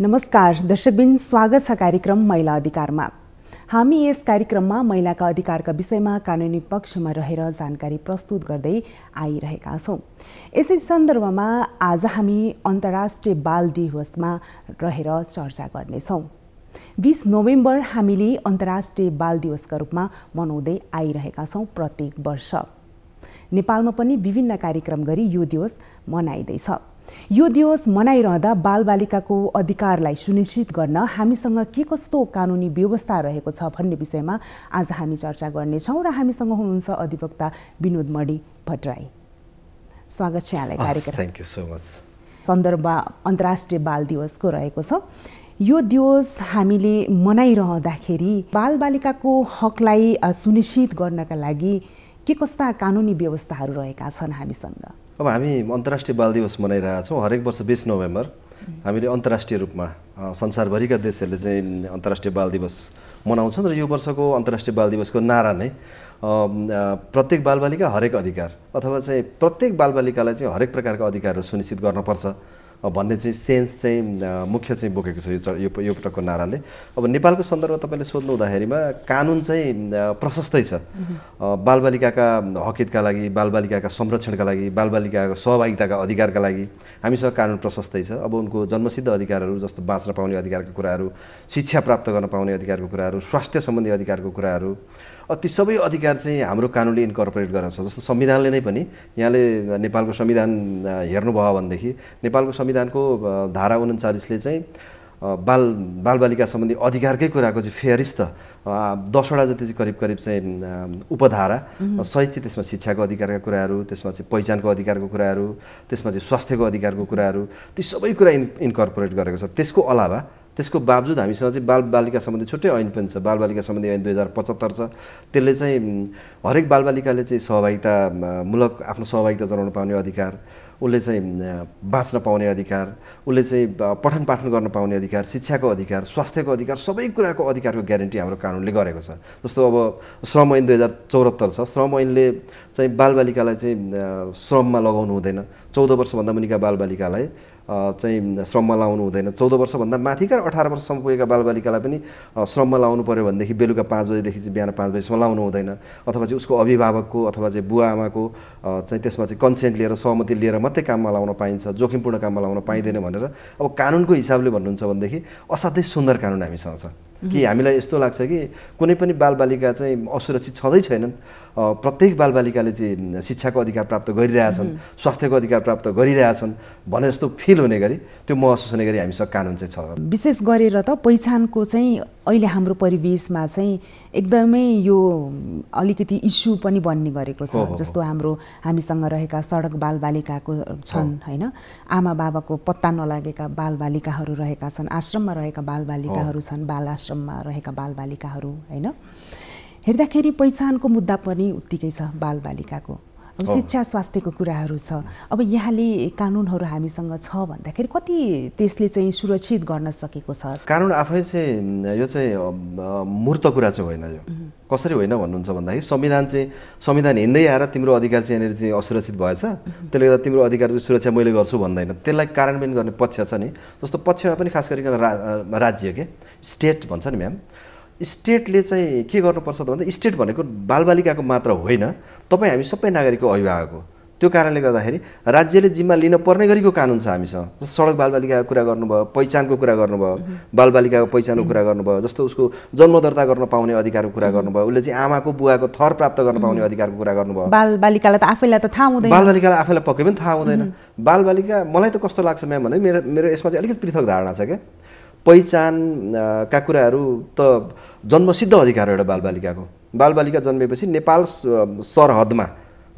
नमस्कार दर्शकबिन स्वागत छ कार्यक्रम महिला अधिकारमा हामी यस कार्यक्रममा महिलाका अधिकारका विषयमा कानुनी पक्षमा रहेर जानकारी प्रस्तुत गर्दै आइरहेका छौँ यसै सन्दर्भमा आज हामी अन्तर्राष्ट्रिय बाल दिवसमा रहेर चर्चा गर्नेछौँ बिस नोभेम्बर हामीले अन्तर्राष्ट्रिय बाल दिवसका रूपमा मनाउँदै आइरहेका छौँ प्रत्येक वर्ष नेपालमा पनि विभिन्न कार्यक्रम गरी यो दिवस मनाइँदैछ यो दिवस मनाइरहँदा बालबालिकाको अधिकारलाई सुनिश्चित गर्न हामीसँग के कस्तो कानुनी व्यवस्था रहेको छ भन्ने विषयमा आज हामी चर्चा गर्नेछौँ र हामीसँग हुनुहुन्छ अधिवक्ता विनोद मणि भट्टराई स्वागत छ यहाँलाई कार्यक्रम सो मच सन्दर्भ अन्तर्राष्ट्रिय बाल दिवसको रहेको छ यो दिवस हामीले मनाइरहँदाखेरि बालबालिकाको हकलाई सुनिश्चित गर्नका लागि के कस्ता कानुनी व्यवस्थाहरू रहेका छन् हामीसँग अब हामी अन्तर्राष्ट्रिय बाल दिवस मनाइरहेछौँ हरेक वर्ष बिस नोभेम्बर हामीले अन्तर्राष्ट्रिय रूपमा संसारभरिका देशहरूले चाहिँ अन्तर्राष्ट्रिय बाल दिवस मनाउँछन् र यो वर्षको अन्तर्राष्ट्रिय बाल दिवसको नारा नै प्रत्येक बालबालिका हरेक अधिकार अथवा चाहिँ प्रत्येक बालबालिकालाई चाहिँ हरेक प्रकारको अधिकारहरू सुनिश्चित गर्नुपर्छ भन्ने चाहिँ सेन्स चाहिँ मुख्य चाहिँ बोकेको छ यो यो पटकको नाराले अब नेपालको सन्दर्भमा तपाईँले सोध्नु हुँदाखेरिमा कानुन चाहिँ प्रशस्तै छ बालबालिकाका हकितका लागि बालबालिकाका संरक्षणका लागि बालबालिकाको सहभागिताका अधिकारका लागि हामीसँग कानुन प्रशस्तै छ अब उनको जन्मसिद्ध अधिकारहरू जस्तो बाँच्न पाउने अधिकारको कुराहरू शिक्षा प्राप्त गर्न पाउने अधिकारको कुराहरू स्वास्थ्य सम्बन्धी अधिकारको कुराहरू ती सबै अधिकार चाहिँ हाम्रो कानुनले इन्कर्पोरेट गरेको छ जस्तो संविधानले नै पनि यहाँले नेपालको संविधान हेर्नुभयो भनेदेखि नेपालको संविधानको धारा उन्चालिसले चाहिँ बाल बालबालिका सम्बन्धी अधिकारकै कुराको चाहिँ फेरिस्त दसवटा जति चाहिँ करिब करिब चाहिँ उपधारा सहित चाहिँ त्यसमा शिक्षाको अधिकारका कुराहरू त्यसमा चाहिँ पहिचानको अधिकारको कुराहरू त्यसमा चाहिँ स्वास्थ्यको अधिकारको कुराहरू ती सबै कुरा इन् इन्कर्पोरेट गरेको छ त्यसको अलावा त्यसको बावजुद हामीसँग चाहिँ बालबालिका सम्बन्धी छुट्टै ऐन पनि छ बालबालिका सम्बन्धी ऐन दुई हजार पचहत्तर छ त्यसले चाहिँ हरेक बालबालिकाले चाहिँ सहभागितामूलक आफ्नो सहभागिता जनाउन पाउने अधिकार उसले चाहिँ बाँच्न पाउने अधिकार उसले चाहिँ पठन पाठन गर्न पाउने अधिकार शिक्षाको अधिकार स्वास्थ्यको अधिकार सबै कुराको अधिकारको ग्यारेन्टी हाम्रो कानुनले गरेको छ जस्तो अब श्रम ऐन दुई हजार चौहत्तर छ श्रम ऐनले चाहिँ बालबालिकालाई चाहिँ श्रममा लगाउनु हुँदैन चौध वर्षभन्दा मुनिका बालबालिकालाई चाहिँ श्रममा लाउनु हुँदैन चौध वर्षभन्दा माथिका अठार वर्षसम्म पुगेका बालबालिकालाई पनि श्रममा लाउनु पऱ्यो भनेदेखि बेलुका पाँच बजीदेखि चाहिँ बिहान पाँच बजीसम्म लाउनु हुँदैन अथवा चाहिँ उसको अभिभावकको अथवा चाहिँ बुवा आमाको चाहिँ त्यसमा चाहिँ कन्सेन्ट लिएर सहमति लिएर मात्रै काममा लाउन पाइन्छ जोखिमपूर्ण काममा लाउन पाइँदैन भनेर अब कानुनको हिसाबले भन्नुहुन्छ भनेदेखि असाध्यै सुन्दर कानुन हामीसँग छ कि हामीलाई यस्तो लाग्छ कि कुनै पनि बालबालिका चाहिँ असुरक्षित छँदै छैनन् प्रत्येक बालबालिकाले चाहिँ शिक्षाको अधिकार प्राप्त गरिरहेछन् स्वास्थ्यको अधिकार प्राप्त गरिरहेछन् भने जस्तो फिल हुने गरी त्यो महसुस हुने गरी हामीसँग कानुन चाहिँ छ विशेष गरेर त पहिचानको चाहिँ अहिले हाम्रो परिवेशमा चाहिँ एकदमै यो अलिकति इस्यु पनि बन्ने गरेको छ जस्तो हाम्रो हामीसँग रहेका सडक बालबालिकाको छन् होइन आमा बाबाको पत्ता नलागेका बालबालिकाहरू रहेका छन् आश्रममा रहेका बालबालिकाहरू छन् बाल आश्रममा रहेका बालबालिकाहरू होइन हेर्दाखेरि पहिचानको मुद्दा पनि उत्तिकै छ बालबालिकाको अब शिक्षा स्वास्थ्यको कुराहरू छ अब यहाँले कानुनहरू हामीसँग छ भन्दाखेरि कति त्यसले चाहिँ सुरक्षित गर्न सकेको छ कानुन आफै चाहिँ यो चाहिँ मूर्त कुरा चाहिँ होइन यो कसरी होइन भन्नुहुन्छ भन्दाखेरि संविधान चाहिँ संविधान हिँड्दै आएर तिम्रो अधिकार चाहिँ यहाँनिर चाहिँ असुरक्षित भएछ त्यसले गर्दा तिम्रो अधिकार सुरक्षा मैले गर्छु भन्दैन त्यसलाई कार्यान्वयन गर्ने पक्ष छ नि जस्तो पक्षमा पनि खास गरिकन राज्य के स्टेट भन्छ नि म्याम स्टेटले चाहिँ के गर्नुपर्छ त भन्दा स्टेट भनेको बालबालिकाको मात्र होइन तपाईँ हामी सबै नागरिकको अभिभावक हो त्यो कारणले गर्दाखेरि राज्यले जिम्मा लिन पर्ने गरीको कानुन छ हामीसँग सडक बालबालिकाको कुरा गर्नुभयो पहिचानको कुरा गर्नुभयो बालबालिकाको पहिचानको कुरा गर्नुभयो जस्तो उसको जन्म दर्ता गर्न पाउने अधिकारको कुरा गर्नुभयो उसले चाहिँ आमाको बुवाको थर प्राप्त गर्न पाउने अधिकारको कुरा गर्नुभयो बालबालिकालाई त आफैलाई त थाहा हुँदैन बालबालिकालाई आफैलाई पक्कै पनि थाहा हुँदैन बालबालिका मलाई त कस्तो लाग्छ म्याम भने मेरो मेरो यसमा चाहिँ अलिकति पृथक धारणा छ क्या पहिचानका कुराहरू त जन्मसिद्ध अधिकार हो एउटा बालबालिकाको बालबालिका जन्मेपछि नेपाल सरहदमा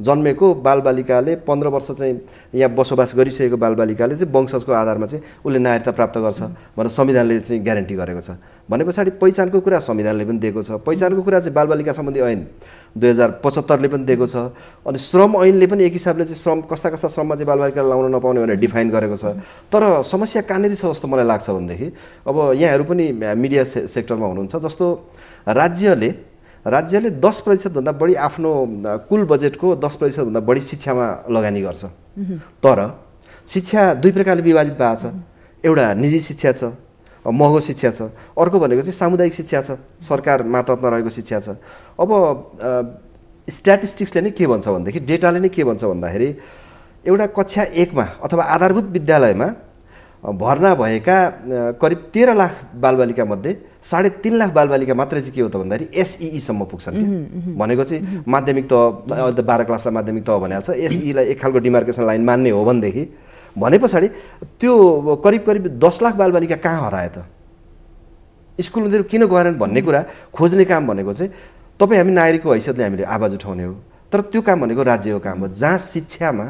जन्मेको बालबालिकाले पन्ध्र वर्ष चाहिँ यहाँ बसोबास गरिसकेको बालबालिकाले चाहिँ वंशजको आधारमा चाहिँ उसले नागरिकता प्राप्त गर्छ भनेर संविधानले चाहिँ ग्यारेन्टी गरेको छ भने पछाडि पहिचानको कुरा संविधानले पनि दिएको छ पहिचानको कुरा चाहिँ बालबालिका सम्बन्धी ऐन दुई हजार पचहत्तरले पनि दिएको छ अनि श्रम ऐनले पनि एक हिसाबले चाहिँ श्रम कस्ता कस्ता श्रममा चाहिँ बालबालिकालाई लाउन नपाउने भनेर डिफाइन गरेको छ तर समस्या कहाँनिर छ जस्तो मलाई लाग्छ भनेदेखि अब यहाँहरू पनि मिडिया से सेक्टरमा हुनुहुन्छ जस्तो राज्यले राज्यले दस प्रतिशतभन्दा बढी आफ्नो कुल बजेटको दस प्रतिशतभन्दा बढी शिक्षामा लगानी गर्छ तर शिक्षा दुई प्रकारले विभाजित भएको छ एउटा निजी शिक्षा छ महँगो शिक्षा छ अर्को भनेको चाहिँ सामुदायिक शिक्षा छ सरकार मातहतमा रहेको शिक्षा छ अब स्ट्याटिस्टिक्सले नै के भन्छ भनेदेखि डेटाले नै के भन्छ भन्दाखेरि एउटा कक्षा एकमा अथवा आधारभूत विद्यालयमा भर्ना भएका करिब तेह्र लाख बालबालिकामध्ये साढे तिन लाख बालबालिका मात्रै चाहिँ के हो त भन्दाखेरि एसइईसम्म पुग्छन् क्या भनेको चाहिँ माध्यमिक तह अहिले त बाह्र क्लासलाई माध्यमिक तह भनिहाल्छ छ एक खालको डिमार्केसन लाइन मान्ने हो भनेदेखि भने पछाडि त्यो करिब करिब दस लाख बालबालिका कहाँ हराए त स्कुल उनीहरू किन गएनन् भन्ने कुरा खोज्ने काम भनेको चाहिँ तपाईँ हामी नागरिकको हैसियतले हामीले आवाज उठाउने हो तर त्यो काम भनेको राज्यको काम हो जहाँ शिक्षामा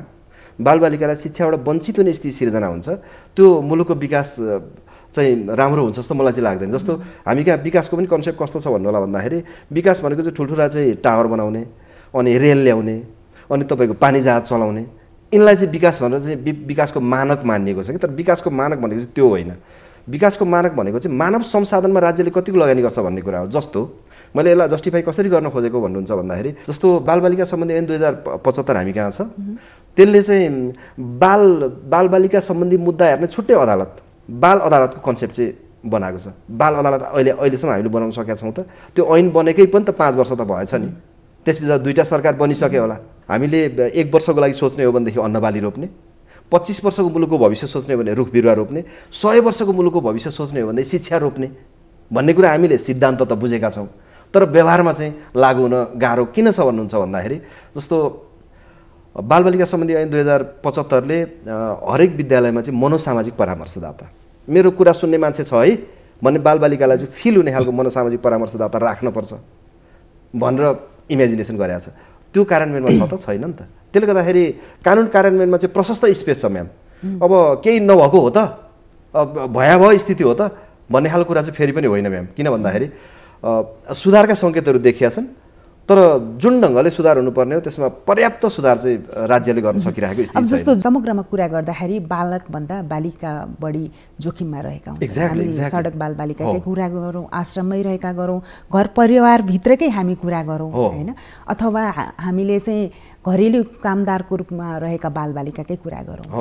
बालबालिकालाई शिक्षाबाट वञ्चित हुने स्थिति सिर्जना हुन्छ त्यो मुलुकको विकास चाहिँ राम्रो हुन्छ जस्तो मलाई चाहिँ लाग्दैन जस्तो हामी कहाँ विकासको पनि कन्सेप्ट कस्तो छ भन्नु होला भन्दाखेरि विकास भनेको चाहिँ ठुल्ठुला चाहिँ टावर बनाउने अनि रेल ल्याउने अनि तपाईँको पानी जहाज चलाउने यिनलाई चाहिँ विकास भनेर चाहिँ विकासको मानक मानिएको छ कि तर विकासको मानक भनेको चाहिँ त्यो होइन विकासको मानक भनेको चाहिँ मानव संसाधनमा राज्यले कतिको लगानी गर्छ भन्ने कुरा हो जस्तो मैले यसलाई जस्टिफाई कसरी गर्न खोजेको भन्नुहुन्छ भन्दाखेरि जस्तो बालबालिका सम्बन्धी ऐन दुई हजार पचहत्तर हामी कहाँ छ त्यसले चाहिँ बाल बालबालिका सम्बन्धी मुद्दा हेर्ने छुट्टै अदालत बाल अदालतको कन्सेप्ट चाहिँ बनाएको छ बाल अदालत अहिले अहिलेसम्म हामीले बनाउन सकेका छौँ त त्यो ऐन बनेकै पनि त पाँच वर्ष त भएछ नि त्यस पछाडि दुईवटा सरकार बनिसक्यो होला हामीले एक वर्षको लागि सोच्ने हो भनेदेखि अन्नबाली रोप्ने पच्चिस वर्षको मुलुकको भविष्य सोच्ने हो भने रुख बिरुवा रोप्ने सय वर्षको मुलुकको भविष्य सोच्ने हो भने शिक्षा रोप्ने भन्ने कुरा हामीले सिद्धान्त त बुझेका छौँ तर व्यवहारमा चाहिँ लागु हुन गाह्रो किन छ भन्नुहुन्छ भन्दाखेरि जस्तो बालबालिका सम्बन्धी ऐन दुई हजार पचहत्तरले हरेक विद्यालयमा चाहिँ मनोसामाजिक परामर्शदाता मेरो कुरा सुन्ने मान्छे छ है भन्ने बालबालिकालाई चाहिँ फिल हुने खालको मनोसामाजिक परामर्शदाता राख्नुपर्छ भनेर इमेजिनेसन गरेका छ त्यो कार्यान्वयनमा छ त छैन नि त त्यसले गर्दाखेरि कानुन कार्यान्वयनमा चाहिँ प्रशस्त स्पेस छ म्याम अब केही नभएको हो त भयावह स्थिति हो त भन्ने खालको कुरा चाहिँ फेरि पनि होइन म्याम किन भन्दाखेरि सुधारका सङ्केतहरू देखिया छन् तर जुन ढङ्गले सुधार हुनुपर्ने हो त्यसमा पर्याप्त सुधार चाहिँ राज्यले गर्न सकिरहेको अब जस्तो समग्रमा कुरा गर्दाखेरि बालकभन्दा बालिका बढी जोखिममा रहेका हुन्छन् हामी सडक बाल बालिकाकै कुरा गरौँ आश्रममै रहेका गरौँ घर परिवारभित्रकै हामी कुरा गरौँ होइन अथवा हामीले चाहिँ घरेलु कामदारको रूपमा रहेका बालबालिकाकै कुरा गरौँ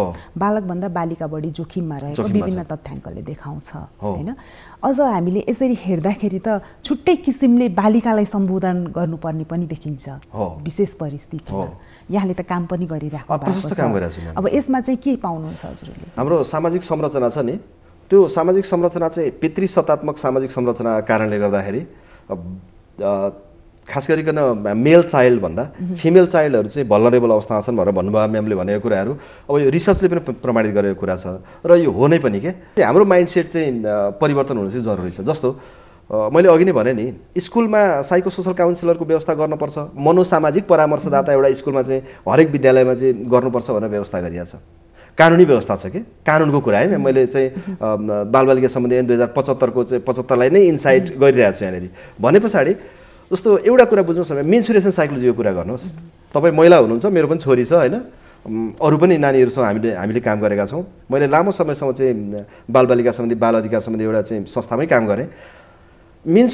बालकभन्दा बालिका बढी जोखिममा रहेको विभिन्न तथ्याङ्कले देखाउँछ होइन अझ हामीले यसरी हेर्दाखेरि त छुट्टै किसिमले बालिकालाई सम्बोधन गर्नुपर्ने पनि देखिन्छ विशेष परिस्थिति यहाँले त काम पनि गरिरहेको अब यसमा चाहिँ के पाउनुहुन्छ हजुरले हाम्रो सामाजिक संरचना छ नि त्यो सामाजिक संरचना चाहिँ पितृ सत्तात्मक सामाजिक संरचना कारणले गर्दाखेरि खास गरिकन मेल चाइल्डभन्दा फिमेल चाइल्डहरू चाहिँ भलरेबल अवस्थामा छन् भनेर भन्नुभयो म्यामले भनेको कुराहरू अब यो रिसर्चले पनि प्रमाणित गरेको कुरा छ र यो हो नै पनि के हाम्रो माइन्डसेट चाहिँ परिवर्तन हुनु चाहिँ जरुरी छ जस्तो मैले अघि नै भने नि स्कुलमा साइको सोसल काउन्सिलरको व्यवस्था गर्नुपर्छ मनोसामाजिक परामर्शदाता एउटा स्कुलमा चाहिँ हरेक विद्यालयमा चाहिँ गर्नुपर्छ भनेर व्यवस्था गरिएको छ कानुनी व्यवस्था छ कि कानुनको कुरा है mhm. मैले चाहिँ बालबालिका सम्बन्धी दुई हजार पचहत्तरको चाहिँ पचहत्तरलाई नै इन्साइट mhm. गरिरहेको छु यहाँनिर भने पछाडि जस्तो एउटा कुरा बुझ्नुहोस् न मेन्सुरेसन साइकोलोजीको कुरा गर्नुहोस् तपाईँ महिला हुनुहुन्छ मेरो पनि छोरी छ होइन अरू पनि नानीहरूसँग हामीले हामीले काम गरेका छौँ मैले लामो समयसम्म चाहिँ बालबालिका सम्बन्धी बाल अधिकार सम्बन्धी एउटा चाहिँ संस्थामै काम गरेँ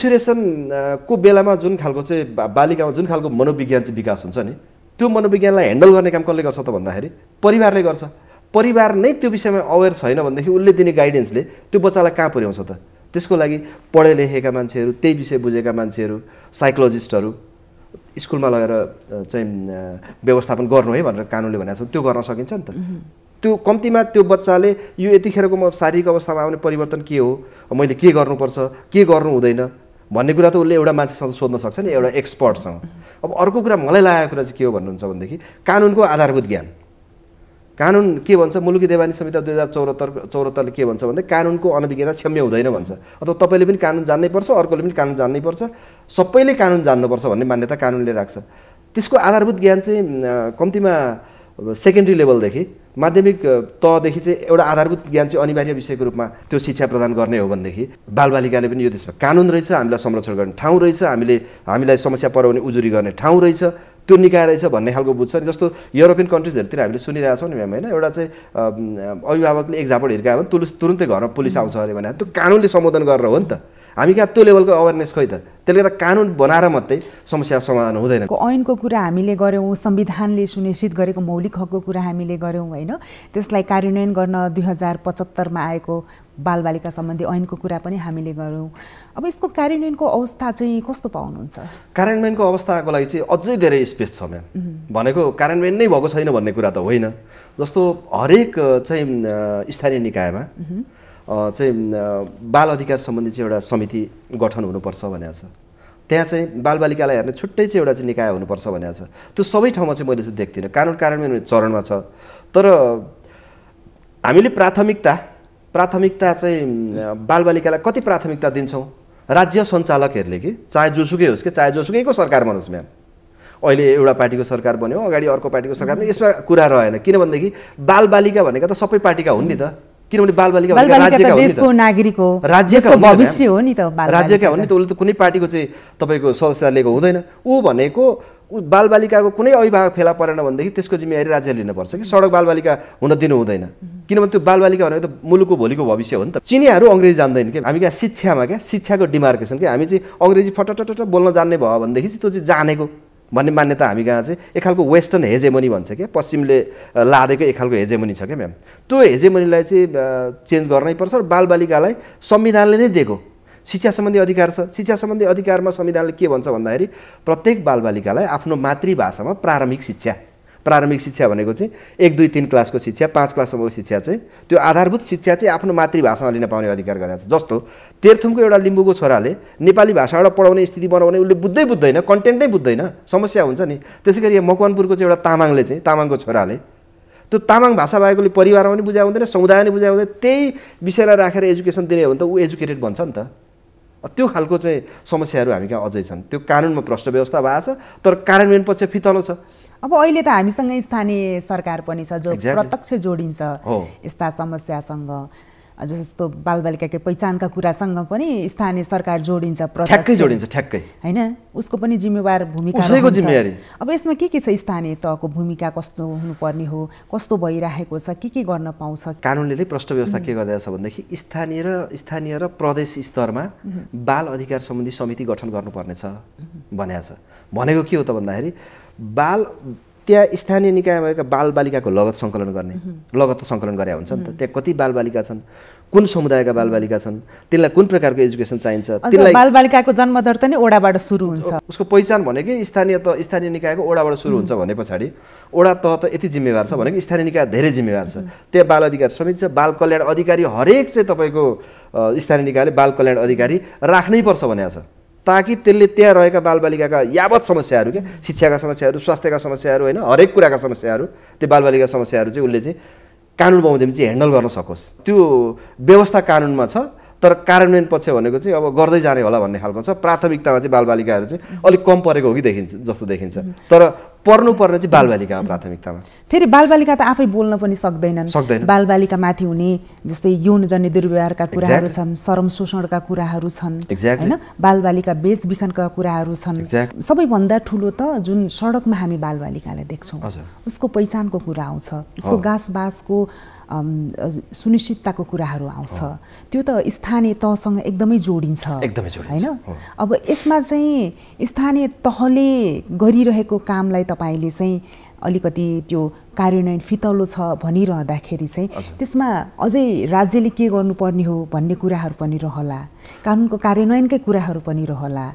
को बेलामा जुन खालको चाहिँ बालिकामा जुन खालको मनोविज्ञान चाहिँ विकास हुन्छ नि त्यो मनोविज्ञानलाई ह्यान्डल गर्ने काम कसले गर्छ त भन्दाखेरि परिवारले गर्छ परिवार नै त्यो विषयमा अवेर छैन भनेदेखि उसले दिने गाइडेन्सले त्यो बच्चालाई कहाँ पुर्याउँछ त त्यसको लागि पढे लेखेका मान्छेहरू त्यही विषय बुझेका मान्छेहरू साइकोलोजिस्टहरू स्कुलमा लगेर चाहिँ व्यवस्थापन गर्नु है भनेर कानुनले भनेको छ त्यो गर्न सकिन्छ नि त त्यो कम्तीमा त्यो बच्चाले यो यतिखेरको म शारीरिक अवस्थामा आउने परिवर्तन के हो मैले के गर्नुपर्छ के गर्नु हुँदैन भन्ने कुरा त उसले एउटा मान्छेसँग सोध्न सक्छ नि एउटा एक्सपर्टसँग अब अर्को कुरा मलाई लागेको कुरा चाहिँ के हो भन्नुहुन्छ भनेदेखि कानुनको आधारभूत ज्ञान कानुन के भन्छ मुलुकी देवानी संहिता दुई हजार चौहत्तर चौहत्तरले के भन्छ भन्दा कानुनको अनभिज्ञता क्षम्य हुँदैन भन्छ अथवा तपाईँले पनि कानुन जान्नै पर्छ अर्कोले पनि कानुन जान्नै पर्छ सबैले कानुन जान्नुपर्छ भन्ने मान्यता कानुनले राख्छ त्यसको आधारभूत ज्ञान चाहिँ कम्तीमा सेकेन्ड्री लेभलदेखि माध्यमिक तहदेखि चाहिँ एउटा आधारभूत ज्ञान चाहिँ अनिवार्य विषयको रूपमा त्यो शिक्षा प्रदान गर्ने हो भनेदेखि बालबालिकाले पनि यो देशमा कानुन रहेछ हामीलाई संरक्षण गर्ने ठाउँ रहेछ हामीले हामीलाई समस्या पराउने उजुरी गर्ने ठाउँ रहेछ त्यो निकाय रहेछ भन्ने खालको बुझ्छ नि जस्तो युरोपियन कन्ट्रिजहरूतिर हामीले सुनिरहेको छौँ नि म्याम होइन एउटा चाहिँ अभिभावकले एक झापड हिर्कायो भने तुरुन्तै घरमा पुलिस आउँछ अरे भने त्यो कानुनले सम्बोधन गरेर हो नि त हामी कहाँ त्यो लेभलको अवेरनेस खै त त्यसले गर्दा कानुन बनाएर मात्रै समस्या समाधान हुँदैन ऐनको कुरा हामीले गऱ्यौँ संविधानले सुनिश्चित गरेको मौलिक हकको कुरा हामीले गऱ्यौँ होइन त्यसलाई कार्यान्वयन गर्न दुई हजार पचहत्तरमा आएको बालबालिका सम्बन्धी ऐनको कुरा पनि हामीले गऱ्यौँ अब यसको कार्यान्वयनको अवस्था चाहिँ कस्तो पाउनुहुन्छ कार्यान्वयनको अवस्थाको लागि चाहिँ अझै धेरै स्पेस छ म्याम भनेको कार्यान्वयन नै भएको छैन भन्ने कुरा त होइन जस्तो हरेक चाहिँ स्थानीय निकायमा चाहिँ बाल अधिकार सम्बन्धी चाहिँ एउटा समिति गठन हुनुपर्छ भनेको छ त्यहाँ चाहिँ बालबालिकालाई हेर्ने छुट्टै चाहिँ एउटा चाहिँ निकाय हुनुपर्छ भनेको छ त्यो सबै ठाउँमा चाहिँ मैले चाहिँ देख्दिनँ कानुन कार्यान्वयन चरणमा छ तर हामीले प्राथमिकता प्राथमिकता चाहिँ बालबालिकालाई कति प्राथमिकता दिन्छौँ राज्य सञ्चालकहरूले कि चाहे जोसुकै होस् कि चाहे जोसुकैको सरकार बनोस् म्याम अहिले एउटा पार्टीको सरकार बन्यो अगाडि अर्को पार्टीको सरकार यसमा कुरा रहेन किनभनेदेखि बालबालिका भनेको त सबै पार्टीका हुन् नि त किनभने बालबालिका राज्यका हो नि त उसले त कुनै पार्टीको चाहिँ तपाईँको सदस्यता लिएको हुँदैन ऊ भनेको ऊ बालबालिकाको कुनै अभिभावक फेला परेन भनेदेखि त्यसको जिम्मेवारी राज्यले लिनुपर्छ कि सडक बालबालिका हुन दिनु हुँदैन किनभने त्यो बालबालिका भनेको त मुलुकको भोलिको भविष्य हो नि त चिनीहरू अङ्ग्रेजी जान्दैन कि हामी क्या शिक्षामा क्या शिक्षाको डिमार्केसन क्या हामी चाहिँ अङ्ग्रेजी फटाफट बोल्न जान्ने भयो भनेदेखि चाहिँ त्यो चाहिँ जानेको भन्ने मान्यता हामी कहाँ चाहिँ एक खालको वेस्टर्न हेजेमनी भन्छ क्या पश्चिमले लादेको एक खालको हेजेमनी छ क्या म्याम त्यो हेजेमनीलाई चाहिँ चेन्ज गर्नै पर्छ र बालबालिकालाई संविधानले नै दिएको शिक्षा सम्बन्धी अधिकार छ शिक्षा सम्बन्धी अधिकारमा संविधानले के भन्छ भन्दाखेरि प्रत्येक बालबालिकालाई आफ्नो मातृभाषामा प्रारम्भिक शिक्षा प्रारम्भिक शिक्षा भनेको चाहिँ एक दुई तिन क्लासको शिक्षा पाँच क्लाससम्मको शिक्षा चाहिँ त्यो आधारभूत शिक्षा चाहिँ आफ्नो मातृभाषामा लिन पाउने अधिकार गराएको छ जस्तो तेर्थुमको एउटा लिम्बूको छोराले नेपाली भाषाबाट पढाउने स्थिति बनाउने उसले बुझ्दै बुझ्दैन कन्टेन्ट नै बुझ्दैन समस्या हुन्छ नि त्यसै गरी मकवानपुरको चाहिँ एउटा तामाङले चाहिँ तामाङको छोराले त्यो तामाङ भाषा भएकोले परिवारमा पनि बुझाउँदैन पनि बुझाउँदैन त्यही विषयलाई राखेर एजुकेसन दिने हो भने त ऊ एजुकेटेड भन्छ नि त त्यो खालको चाहिँ समस्याहरू हामी कहाँ अझै छन् त्यो कानुनमा भ्रष्ट व्यवस्था भएको छ तर कार्यान्वयन पक्ष फितलो छ अब अहिले त हामीसँग स्थानीय सरकार पनि छ जो प्रत्यक्ष जोडिन्छ यस्ता समस्यासँग जस्तो बालबालिकाकै पहिचानका कुरासँग पनि स्थानीय सरकार जोडिन्छ ठ्याक्कै जोडिन्छ ठ्याक्कै होइन उसको पनि जिम्मेवार भूमिका अब यसमा के के छ स्थानीय तहको भूमिका कस्तो हुनुपर्ने हो कस्तो भइरहेको छ के के गर्न पाउँछ कानुनले नै प्रष्ट व्यवस्था के गरिरहेको छ भनेदेखि स्थानीय र स्थानीय र प्रदेश स्तरमा बाल अधिकार सम्बन्धी समिति गठन गर्नुपर्नेछ भनेको छ भनेको के हो त भन्दाखेरि बाल त्यहाँ स्थानीय निकायमा भएका बालबालिकाको लगत सङ्कलन गर्ने लगत त सङ्कलन गरे हुन्छ नि त त्यहाँ कति बालबालिका छन् कुन समुदायका बालबालिका छन् तिनलाई कुन प्रकारको एजुकेसन चाहिन्छ तिनलाई बालबालिकाको जन्मदर त नै ओडाबाट सुरु हुन्छ उसको पहिचान भनेको स्थानीय त स्थानीय निकायको ओडाबाट सुरु हुन्छ भने पछाडि ओडा तह त यति जिम्मेवार छ भनेको स्थानीय निकाय धेरै जिम्मेवार छ त्यहाँ बाल अधिकार समिति छ बाल कल्याण अधिकारी हरेक चाहिँ तपाईँको स्थानीय निकायले बाल कल्याण अधिकारी राख्नै पर्छ भनेको छ ताकि त्यसले त्यहाँ रहेका बालबालिकाका यावत समस्याहरू क्या शिक्षाका समस्याहरू स्वास्थ्यका समस्याहरू होइन हरेक कुराका समस्याहरू त्यो बालबालिका समस्याहरू चाहिँ उसले चाहिँ कानुन बमोजिम चाहिँ ह्यान्डल गर्न सकोस् त्यो व्यवस्था कानुनमा छ तर कार्यान्वयन पक्ष भनेको चाहिँ अब गर्दै जाने होला भन्ने खालको छ प्राथमिकतामा चाहिँ बालबालिकाहरू चाहिँ अलिक कम परेको हो कि देखिन्छ जस्तो देखिन्छ तर पर्नुपर्ने चाहिँ बालबालिका प्राथमिकतामा फेरि बालबालिका त आफै बोल्न पनि सक्दैनन् सक्दैन बालबालिका माथि हुने जस्तै यौनजन्य दुर्व्यवहारका कुराहरू छन् श्रम शोषणका कुराहरू छन् होइन बालबालिका बेचबिखनका कुराहरू छन् सबैभन्दा ठुलो त जुन सडकमा हामी बालबालिकालाई देख्छौँ उसको पहिचानको कुरा आउँछ उसको घाँस बाँसको सुनिश्चितताको कुराहरू आउँछ त्यो त स्थानीय तहसँग एकदमै जोडिन्छ एकदमै होइन अब यसमा चाहिँ स्थानीय तहले गरिरहेको कामलाई तपाईँले चाहिँ अलिकति त्यो कार्यान्वयन फितलो छ भनिरहँदाखेरि चाहिँ त्यसमा अझै राज्यले के गर्नुपर्ने हो भन्ने कुराहरू पनि रहला कानुनको कार्यान्वयनकै कुराहरू पनि रहला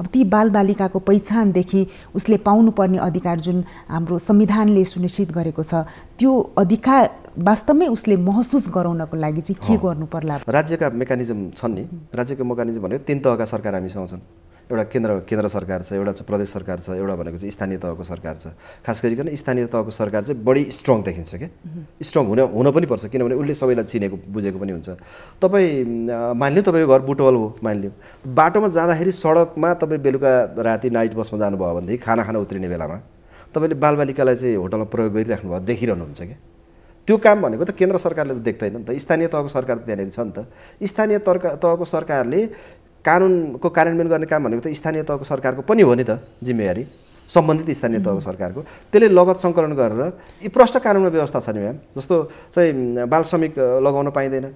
अब ती बालबालिकाको पहिचानदेखि उसले पाउनुपर्ने अधिकार जुन हाम्रो संविधानले सुनिश्चित गरेको छ त्यो अधिकार वास्तवमै उसले महसुस गराउनको लागि चाहिँ के गर्नु पर्ला राज्यका मेकानिजम छन् नि राज्यको मेकानिजम भनेको तिन तहका सरकार हामीसँग छन् एउटा केन्द्र केन्द्र सरकार छ एउटा चाहिँ प्रदेश सरकार छ एउटा भनेको चाहिँ स्थानीय तहको सरकार छ खास गरिकन स्थानीय तहको सरकार चाहिँ बढी स्ट्रङ देखिन्छ क्या स्ट्रङ हुन हुन पनि पर्छ किनभने उसले सबैलाई चिनेको बुझेको पनि हुन्छ तपाईँ मानिलिउँ तपाईँको घर बुटवल हो मानिलिउँ बाटोमा जाँदाखेरि सडकमा तपाईँ बेलुका राति नाइट बसमा जानुभयो भनेदेखि खाना खाना उत्रिने बेलामा तपाईँले बालबालिकालाई चाहिँ होटलमा प्रयोग गरिराख्नु भयो देखिरहनुहुन्छ क्या त्यो काम भनेको त केन्द्र सरकारले त देख्दैन नि त स्थानीय तहको सरकार त त्यहाँनिर छ नि त स्थानीय तहका तहको सरकारले कानुनको कार्यान्वयन गर्ने काम भनेको त स्थानीय तहको सरकारको पनि हो नि त जिम्मेवारी सम्बन्धित स्थानीय तहको सरकारको त्यसले लगत सङ्कलन गरेर यी प्रष्ट कानुनमा व्यवस्था छ नि म्याम जस्तो चाहिँ बाल श्रमिक लगाउन पाइँदैन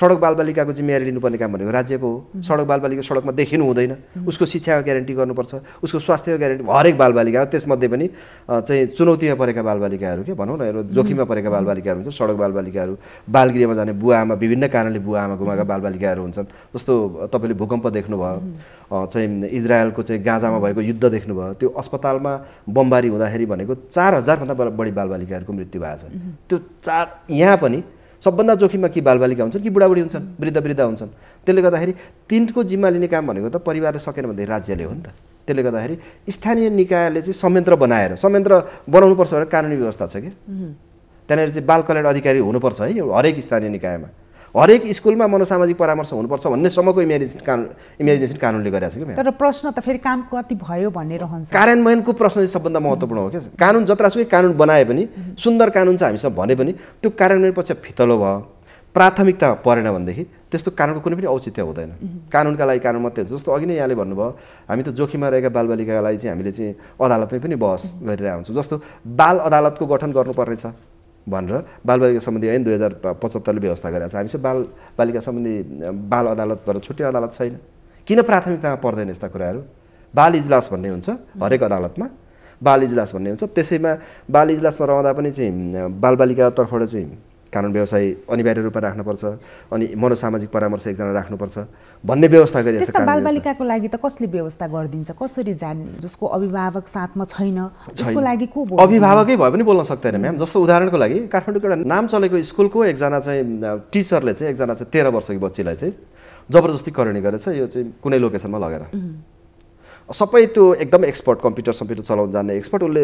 सडक बालबालिकाको जिम्मेवारी लिनुपर्ने काम भनेको राज्यको हो सडक बालबालिका सडकमा देखिनु हुँदैन उसको शिक्षाको ग्यारेन्टी गर्नुपर्छ उसको स्वास्थ्यको ग्यारेन्टी हरेक बालबालिका हो त्यसमध्ये पनि चाहिँ चुनौतीमा परेका बालबालिकाहरू के भनौँ न जोखिममा परेका बालबालिकाहरू हुन्छ सडक बालबालिकाहरू बालगृहमा जाने बुवा आमा विभिन्न कारणले बुवा आमा गुमाएका बालबालिकाहरू हुन्छन् जस्तो तपाईँले भूकम्प देख्नुभयो चाहिँ इजरायलको चाहिँ गाजामा भएको युद्ध देख्नुभयो त्यो अस्पतालमा बमबारी हुँदाखेरि भनेको चार हजारभन्दा बढी बालबालिकाहरूको मृत्यु भएको छ त्यो चार यहाँ पनि सबभन्दा जोखिममा कि बालबालिका हुन्छन् कि बुढाबुढी हुन्छन् वृद्ध वृद्ध हुन्छन् त्यसले गर्दाखेरि तिनको जिम्मा लिने काम भनेको त परिवारले सकेन भने राज्यले हो नि त त्यसले गर्दाखेरि स्थानीय निकायले चाहिँ संयन्त्र बनाएर संयन्त्र बनाउनुपर्छ भनेर कानुनी व्यवस्था छ कि त्यहाँनिर चाहिँ बाल कल्याण अधिकारी हुनुपर्छ है हरेक स्थानीय निकायमा हरेक स्कुलमा मनोसामाजिक परामर्श हुनुपर्छ भन्ने समयको इमेजिनेसन कानुन इमेजिनेसन कानुनले गरेको छ कि तर प्रश्न त फेरि काम कति भयो भन्ने रहन्छ कार्यान्वयनको प्रश्न चाहिँ सबभन्दा महत्त्वपूर्ण हो क्या कानुन जत्रासुकै कानुन बनाए पनि सुन्दर कानुन चाहिँ हामीसँग भने पनि त्यो कार्यान्वयन पछि फितलो भयो प्राथमिकता परेन भनेदेखि त्यस्तो कानुनको कुनै पनि औचित्य हुँदैन कानुनका लागि कानुन मात्रै हुन्छ जस्तो अघि नै यहाँले भन्नुभयो हामी त जोखिममा रहेका बालबालिकालाई चाहिँ हामीले चाहिँ अदालतमै पनि बहस गरिरहेको हुन्छौँ जस्तो बाल अदालतको गठन गर्नुपर्नेछ भनेर बालबालिका सम्बन्धी ऐन दुई हजार पचहत्तरले व्यवस्था गरेको छ हामीसँग बाल बालिका सम्बन्धी बाल अदालतबाट छुट्टै अदालत छैन किन प्राथमिकतामा पर्दैन यस्ता कुराहरू बाल इजलास भन्ने हुन्छ हरेक अदालतमा बाल इजलास भन्ने हुन्छ त्यसैमा बाल इजलासमा रहँदा पनि चाहिँ बालबालिकातर्फबाट चाहिँ कानुन व्यवसाय अनिवार्य रूपमा राख्नुपर्छ अनि मनोसामाजिक परामर्श एकजना राख्नुपर्छ भन्ने व्यवस्था गरिरहेको छ बालबालिकाको लागि त कसले व्यवस्था गरिदिन्छ कसरी जान्ने जसको अभिभावक साथमा छैन त्यसको लागि को अभिभावकै भए पनि बोल्न सक्दैन म्याम जस्तो उदाहरणको लागि काठमाडौँको एउटा नाम चलेको स्कुलको एकजना चाहिँ टिचरले चाहिँ एकजना चाहिँ तेह्र वर्षको बच्चीलाई चाहिँ जबरजस्ती करणी गरेछ यो चाहिँ कुनै लोकेसनमा लगेर सबै त्यो एकदम एक्सपर्ट कम्प्युटर सम्प्युटर चलाउन जान्ने एक्सपर्ट उसले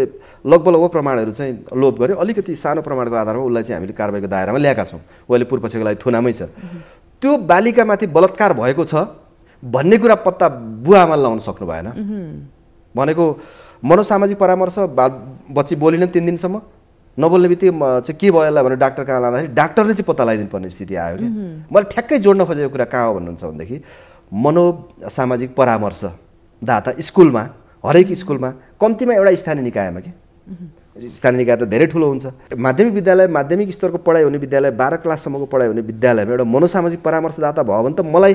लगभग लगभग प्रमाणहरू चाहिँ लोप गर्यो अलिकति सानो प्रमाणको आधारमा उसलाई चाहिँ हामीले कारवाहीको दायरामा ल्याएका छौँ पूर्व पूर्वपक्षको लागि थुनामै छ त्यो बालिकामाथि बलात्कार भएको छ भन्ने कुरा पत्ता बुवामा लाउन सक्नु भएन भनेको मनोसामाजिक परामर्श बा बच्ची बोलिनन् तिन दिनसम्म नबोल्ने बित्तिकै चाहिँ के भयो होला भनेर डाक्टर कहाँ लाँदाखेरि डाक्टरले चाहिँ पत्ता लगाइदिनु पर्ने स्थिति आयो कि मैले ठ्याक्कै जोड्न खोजेको कुरा कहाँ हो भन्नुहुन्छ भनेदेखि मनोसामाजिक परामर्श दाता स्कुलमा हरेक स्कुलमा कम्तीमा एउटा स्थानीय निकायमा के स्थानीय निकाय त धेरै ठुलो हुन्छ माध्यमिक विद्यालय माध्यमिक स्तरको पढाइ हुने विद्यालय बाह्र क्लाससम्मको पढाइ हुने विद्यालयमा एउटा मनोसामाजिक परामर्शदाता भयो भने त मलाई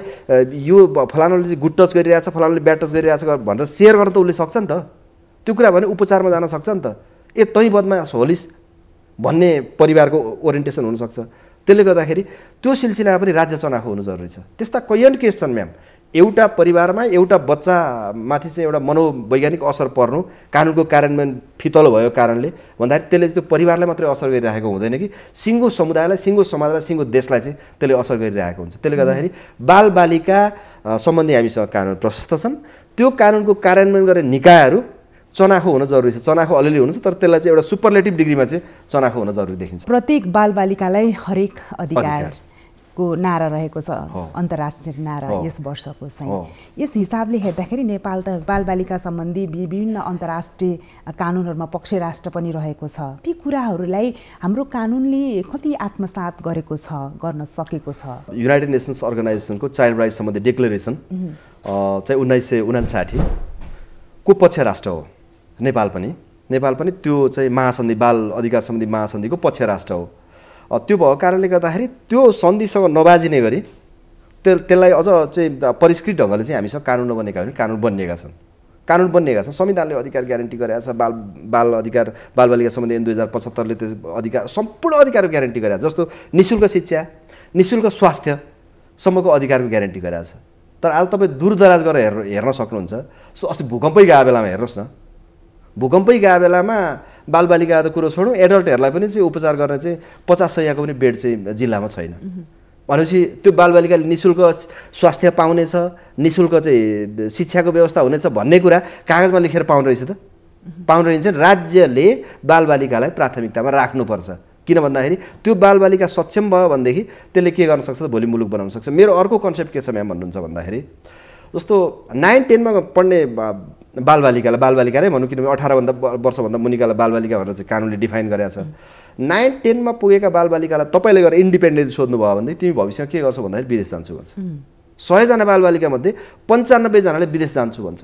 यो फलानाले चाहिँ गुड टच गरिरहेछ फलानाले ब्याड टच गरिरहेछ भनेर सेयर गर्न त उसले सक्छ नि त त्यो कुरा भने उपचारमा जान सक्छ नि त ए तैँ बदमास होलिस भन्ने परिवारको ओरिएन्टेसन हुनसक्छ त्यसले गर्दाखेरि त्यो सिलसिलामा पनि राज्य चनाखो हुनु जरुरी छ त्यस्ता कैयन केस छन् म्याम एउटा परिवारमा एउटा बच्चामाथि चाहिँ एउटा मनोवैज्ञानिक असर पर्नु कानुनको कार्यान्वयन फितलो भएको कारणले भन्दाखेरि त्यसले त्यो परिवारलाई मात्रै असर गरिरहेको हुँदैन कि सिङ्गो समुदायलाई सिङ्गो समाजलाई सिङ्गो देशलाई चाहिँ त्यसले असर गरिरहेको हुन्छ त्यसले गर्दाखेरि बालबालिका सम्बन्धी हामीसँग कानुन प्रशस्त छन् त्यो कानुनको कार्यान्वयन गर्ने निकायहरू चनाखो हुन जरुरी छ चनाखो अलिअलि हुनुहुन्छ तर त्यसलाई चाहिँ एउटा सुपरलेटिभ डिग्रीमा चाहिँ चनाखो हुन जरुरी देखिन्छ प्रत्येक बालबालिकालाई हरेक अधिकार को नारा रहेको छ अन्तर्राष्ट्रिय नारा यस वर्षको चाहिँ यस हिसाबले हेर्दाखेरि नेपाल त बालबालिका सम्बन्धी विभिन्न अन्तर्राष्ट्रिय कानुनहरूमा पक्ष राष्ट्र पनि रहेको छ ती कुराहरूलाई हाम्रो कानुनले कति आत्मसात गरेको छ गर्न सकेको छ युनाइटेड नेसन्स अर्गनाइजेसनको चाइल्ड राइट सम्बन्धी डिक्लेरेसन चाहिँ उन्नाइस सय उनासाठी को पक्ष राष्ट्र हो नेपाल पनि नेपाल पनि त्यो चाहिँ महासन्धि बाल अधिकार सम्बन्धी महासन्धिको पक्ष राष्ट्र हो त्यो भएको कारणले गर्दाखेरि त्यो सन्धिसँग नबाजिने गरी त्यस त्यसलाई अझ चाहिँ परिष्कृत ढङ्गले चाहिँ हामीसँग कानुन नबनेका होइन कानुन बनिएका छन् कानुन बनिएका छन् संविधानले अधिकार ग्यारेन्टी गरेका छ बाल बाल अधिकार बालबालिका सम्बन्धी दुई हजार पचहत्तरले त्यो अधिकार सम्पूर्ण अधिकारको ग्यारेन्टी गरेका जस्तो निशुल्क शिक्षा निशुल्क शुल्क स्वास्थ्यसम्मको अधिकारको ग्यारेन्टी गरेका छ तर आज तपाईँ दूरदराज गरेर हेर्नु हेर्न सक्नुहुन्छ सो अस्ति भूकम्पै गएको बेलामा हेर्नुहोस् न भूकम्पै गएको बेलामा बालबालिका त कुरो छोडौँ एडल्टहरूलाई पनि चाहिँ उपचार गर्न चाहिँ पचास सयको पनि बेड चाहिँ जिल्लामा छैन भनेपछि त्यो बालबालिकाले नि शुल्क स्वास्थ्य पाउनेछ नि शुल्क चाहिँ शिक्षाको व्यवस्था हुनेछ भन्ने कुरा कागजमा लेखेर पाउनु रहेछ त पाउनु रहेछ राज्यले बालबालिकालाई प्राथमिकतामा राख्नुपर्छ किन भन्दाखेरि त्यो बालबालिका सक्षम भयो भनेदेखि त्यसले के गर्न सक्छ त भोलि मुलुक बनाउन सक्छ मेरो अर्को कन्सेप्ट के छ म्याम भन्नुहुन्छ भन्दाखेरि जस्तो नाइन टेनमा पढ्ने बालबालिकालाई बालबालिका नै भनौँ किनभने अठारभन्दा वर्षभन्दा मुनिकालाई बालबालिका भनेर चाहिँ कानुनले डिफाइन गरेका छ नाइन टेनमा पुगेका बालबालिकालाई तपाईँले गएर इन्डिपेन्डेन्ट सोध्नुभयो भने तिमी भविष्यमा के गर्छौ भन्दाखेरि विदेश जान्छु भन्छ सयजना बालबालिकामध्ये पन्चानब्बेजनाले विदेश जान्छु भन्छ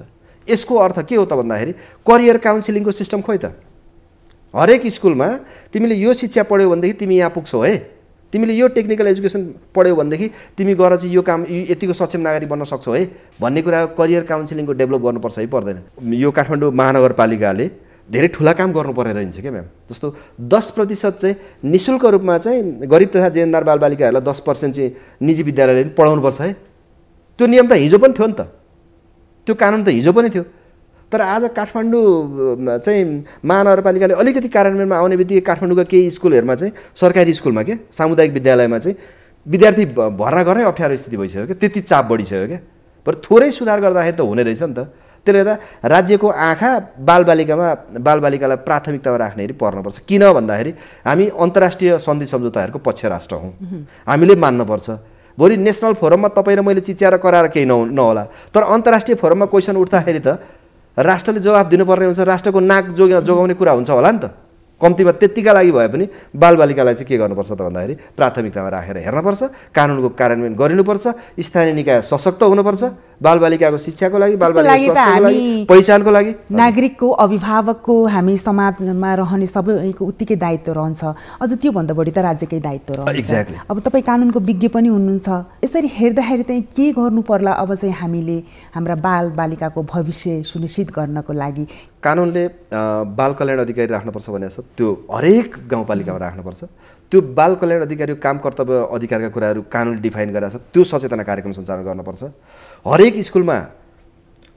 यसको अर्थ के हो त भन्दाखेरि करियर काउन्सिलिङको सिस्टम खोइ त हरेक स्कुलमा तिमीले यो शिक्षा पढ्यौ भनेदेखि तिमी यहाँ पुग्छौ है तिमीले यो टेक्निकल एजुकेसन पढ्यौ भनेदेखि तिमी गएर चाहिँ यो काम यतिको सक्षम नागरिक बन्न सक्छौ है भन्ने कुरा करियर काउन्सिलिङको डेभलप गर्नुपर्छ है पर्दैन यो काठमाडौँ महानगरपालिकाले धेरै ठुला काम गर्नु रहन्छ क्या म्याम जस्तो दस प्रतिशत चाहिँ निशुल्क शुल्क रूपमा चाहिँ गरिब तथा जेन्दार बालबालिकाहरूलाई दस पर्सेन्ट चाहिँ निजी विद्यालयले पनि पढाउनुपर्छ है त्यो नियम त हिजो पनि थियो नि त त्यो कानुन त हिजो पनि थियो तर आज काठमाडौँ चाहिँ महानगरपालिकाले अलिकति कार्यान्वयनमा आउने बित्तिकै काठमाडौँका केही स्कुलहरूमा चाहिँ सरकारी स्कुलमा के सामुदायिक विद्यालयमा चाहिँ विद्यार्थी भर्ना गर्नै अप्ठ्यारो स्थिति भइसक्यो क्या त्यति चाप बढिसक्यो क्या बरु थोरै सुधार गर्दाखेरि त हुने रहेछ नि त त्यसले गर्दा राज्यको आँखा बालबालिकामा बालबालिकालाई प्राथमिकतामा राख्नेहरू पर्नुपर्छ किन भन्दाखेरि हामी अन्तर्राष्ट्रिय सन्धि सम्झौताहरूको पक्ष राष्ट्र हौँ हामीले मान्नुपर्छ भोलि नेसनल फोरममा तपाईँ र मैले चिच्याएर कराएर केही नहोला तर अन्तर्राष्ट्रिय फोरममा क्वेसन उठ्दाखेरि त राष्ट्रले जवाब दिनुपर्ने हुन्छ राष्ट्रको नाक जोग जोगाउने कुरा हुन्छ होला नि त कम्तीमा त्यत्तिका लागि भए पनि बालबालिकालाई चाहिँ के गर्नुपर्छ त भन्दाखेरि प्राथमिकतामा राखेर हेर्नुपर्छ कानुनको कार्यान्वयन गरिनुपर्छ स्थानीय निकाय सशक्त हुनुपर्छ बालबालिकाको शिक्षाको लागि पहिचानको लागि नागरिकको अभिभावकको हामी समाजमा रहने सबैको उत्तिकै दायित्व रहन्छ अझ त्योभन्दा बढी त राज्यकै दायित्व रहन्छ अब तपाईँ कानुनको विज्ञ पनि हुनुहुन्छ यसरी हेर्दाखेरि चाहिँ के गर्नु पर्ला अब चाहिँ हामीले हाम्रा बाल बालिकाको भविष्य सुनिश्चित गर्नको लागि कानुनले बाल कल्याण अधिकारी राख्नुपर्छ भनेको छ त्यो हरेक गाउँपालिकामा राख्नुपर्छ त्यो बाल कल्याण अधिकारीको काम कर्तव्य अधिकारका कुराहरू कानुनले डिफाइन गराएको छ त्यो सचेतना कार्यक्रम सञ्चालन गर्नुपर्छ हरेक स्कुलमा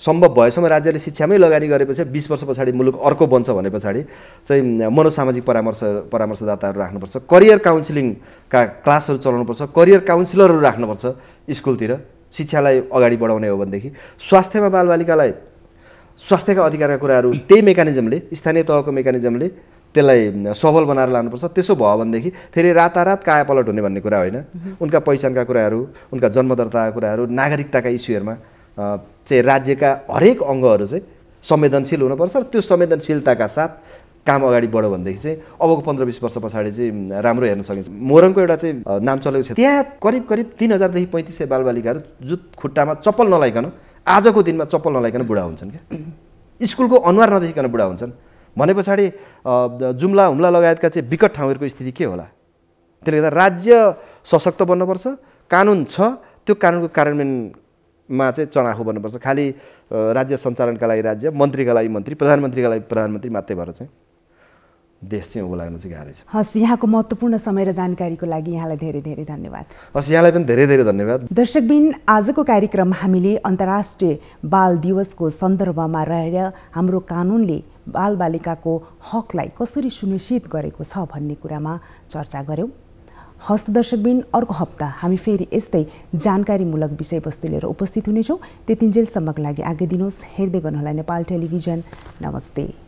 सम्भव भएसम्म राज्यले शिक्षामै लगानी गरेपछि बिस वर्ष पछाडि मुलुक अर्को बन्छ भने पछाडि चाहिँ मनोसामाजिक परामर्श परामर्शदाताहरू राख्नुपर्छ करियर काउन्सिलिङका क्लासहरू चलाउनुपर्छ करियर काउन्सिलरहरू राख्नुपर्छ स्कुलतिर शिक्षालाई अगाडि बढाउने हो भनेदेखि स्वास्थ्यमा बालबालिकालाई स्वास्थ्यका अधिकारका कुराहरू त्यही मेकानिजमले स्थानीय तहको मेकानिजमले त्यसलाई सबल बनाएर लानुपर्छ त्यसो भयो भनेदेखि फेरि रातारात कायापलट हुने भन्ने कुरा होइन उनका पहिचानका कुराहरू उनका जन्मदर्ताका कुराहरू नागरिकताका इस्युहरूमा चाहिँ राज्यका हरेक अङ्गहरू चाहिँ संवेदनशील हुनुपर्छ र त्यो संवेदनशीलताका साथ काम अगाडि बढ्यो भनेदेखि चाहिँ अबको पन्ध्र बिस वर्ष पछाडि चाहिँ राम्रो हेर्न सकिन्छ मोरङको एउटा चाहिँ नाम चलेको छ त्यहाँ करिब करिब तिन हजारदेखि पैँतिस सय बालबालिकाहरू जुत खुट्टामा चप्पल नलाइकन आजको दिनमा चप्पल नलाइकन बुढा हुन्छन् क्या स्कुलको अनुहार नदेखिकन बुढा हुन्छन् भने पछाडि जुम्ला हुम्ला लगायतका चाहिँ विकट ठाउँहरूको स्थिति के होला त्यसले गर्दा राज्य सशक्त बन्नुपर्छ कानुन छ त्यो कानुनको कार्यान्वयनमा चाहिँ चनाखो बन्नुपर्छ खालि राज्य सञ्चालनका लागि राज्य मन्त्रीका लागि मन्त्री प्रधानमन्त्रीका लागि प्रधानमन्त्री मात्रै भएर चाहिँ देश चाहिँ उँभो चाहिँ गाह्रै छ हस् यहाँको महत्त्वपूर्ण समय र जानकारीको लागि यहाँलाई धेरै धेरै धन्यवाद हस् यहाँलाई पनि धेरै धेरै धन्यवाद दर्शकबिन आजको कार्यक्रम हामीले अन्तर्राष्ट्रिय बाल दिवसको सन्दर्भमा रहेर हाम्रो कानुनले बालिकाको हकलाई कसरी सुनिश्चित गरेको छ भन्ने कुरामा चर्चा गऱ्यौँ हस्त दर्शकबिन अर्को हप्ता हामी फेरि यस्तै जानकारीमूलक विषयवस्तु लिएर उपस्थित हुनेछौँ त्यतिन्जेलसम्मको लागि आज्ञा दिनुहोस् हेर्दै गर्नुहोला नेपाल टेलिभिजन नमस्ते